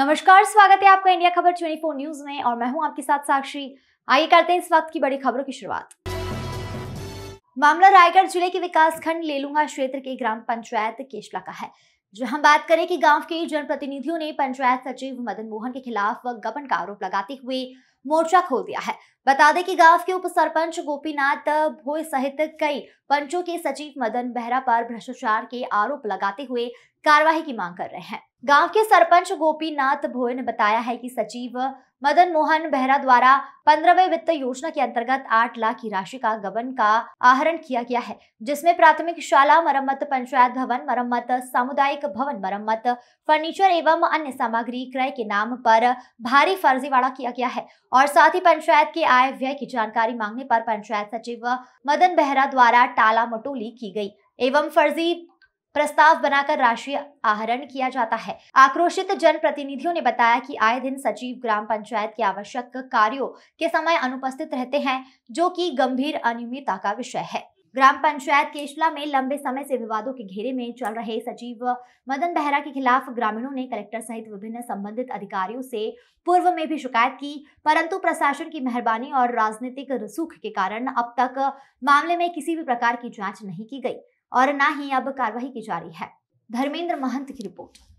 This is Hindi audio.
नमस्कार स्वागत है आपका इंडिया खबर 24 न्यूज में और मैं हूं आपके साथ साक्षी आइए करते हैं इस वक्त की बड़ी खबरों की शुरुआत मामला रायगढ़ जिले के विकासखंड लेलुंगा क्षेत्र के ग्राम पंचायत केशला का है जो हम बात करें कि गांव के जनप्रतिनिधियों ने पंचायत सचिव मदन मोहन के खिलाफ गबन का आरोप लगाते हुए मोर्चा खोल दिया है बता दें कि गांव के उप सरपंच गोपीनाथ भोई सहित कई पंचों के सचिव मदन बेहरा पर भ्रष्टाचार के आरोप लगाते हुए कार्यवाही की मांग कर रहे हैं गांव के सरपंच गोपीनाथ भोय ने बताया है कि सचिव मदन मोहन बेहरा द्वारा पंद्रहवे वित्त योजना के अंतर्गत आठ लाख की राशि का गबन का आहरण किया गया है जिसमें प्राथमिक शाला मरम्मत पंचायत भवन मरम्मत सामुदायिक भवन मरम्मत फर्नीचर एवं अन्य सामग्री क्रय के नाम पर भारी फर्जीवाड़ा किया गया है और साथ ही पंचायत के आय व्यय की जानकारी मांगने पर पंचायत सचिव मदन बेहरा द्वारा टाला मटोली की गई एवं फर्जी प्रस्ताव बनाकर राष्ट्रीय आहरण किया जाता है आक्रोशित जनप्रतिनिधियों ने बताया कि आए दिन सचिव ग्राम पंचायत के आवश्यक कार्यों के समय अनुपस्थित रहते हैं जो कि गंभीर अनियमितता का विषय है ग्राम पंचायत केशला में लंबे समय से विवादों के घेरे में चल रहे सचिव मदन बेहरा के खिलाफ ग्रामीणों ने कलेक्टर सहित विभिन्न संबंधित अधिकारियों से पूर्व में भी शिकायत की परंतु प्रशासन की मेहरबानी और राजनीतिक रसूख के कारण अब तक मामले में किसी भी प्रकार की जांच नहीं की गई और ना ही अब कार्रवाई की जा रही है धर्मेंद्र महंत की रिपोर्ट